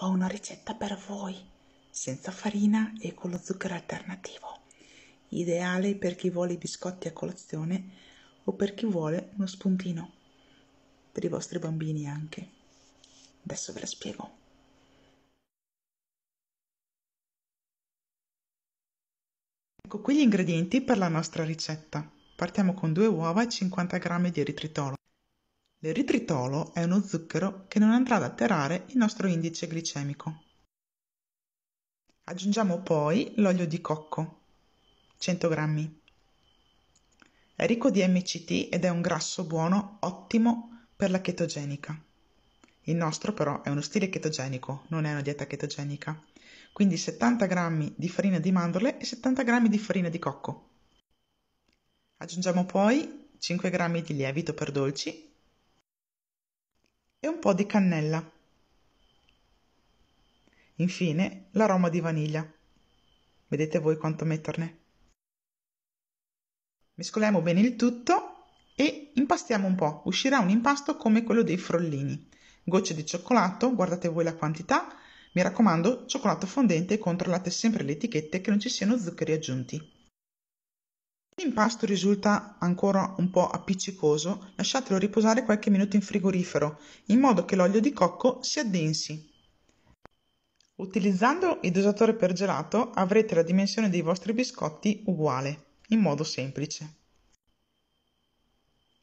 ho una ricetta per voi, senza farina e con lo zucchero alternativo, ideale per chi vuole i biscotti a colazione o per chi vuole uno spuntino, per i vostri bambini anche. Adesso ve la spiego. Ecco qui gli ingredienti per la nostra ricetta. Partiamo con due uova e 50 g di eritritolo. L'eritritolo è uno zucchero che non andrà ad alterare il nostro indice glicemico. Aggiungiamo poi l'olio di cocco, 100 g. È ricco di MCT ed è un grasso buono ottimo per la chetogenica. Il nostro però è uno stile chetogenico, non è una dieta chetogenica. Quindi 70 g di farina di mandorle e 70 g di farina di cocco. Aggiungiamo poi 5 g di lievito per dolci e un po di cannella. Infine l'aroma di vaniglia. Vedete voi quanto metterne. Mescoliamo bene il tutto e impastiamo un po'. Uscirà un impasto come quello dei frollini. Gocce di cioccolato, guardate voi la quantità. Mi raccomando, cioccolato fondente e controllate sempre le etichette che non ci siano zuccheri aggiunti l'impasto risulta ancora un po' appiccicoso, lasciatelo riposare qualche minuto in frigorifero, in modo che l'olio di cocco si addensi. Utilizzando il dosatore per gelato avrete la dimensione dei vostri biscotti uguale, in modo semplice.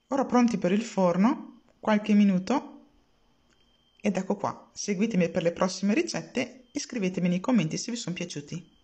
Ora pronti per il forno, qualche minuto ed ecco qua. Seguitemi per le prossime ricette e scrivetemi nei commenti se vi sono piaciuti.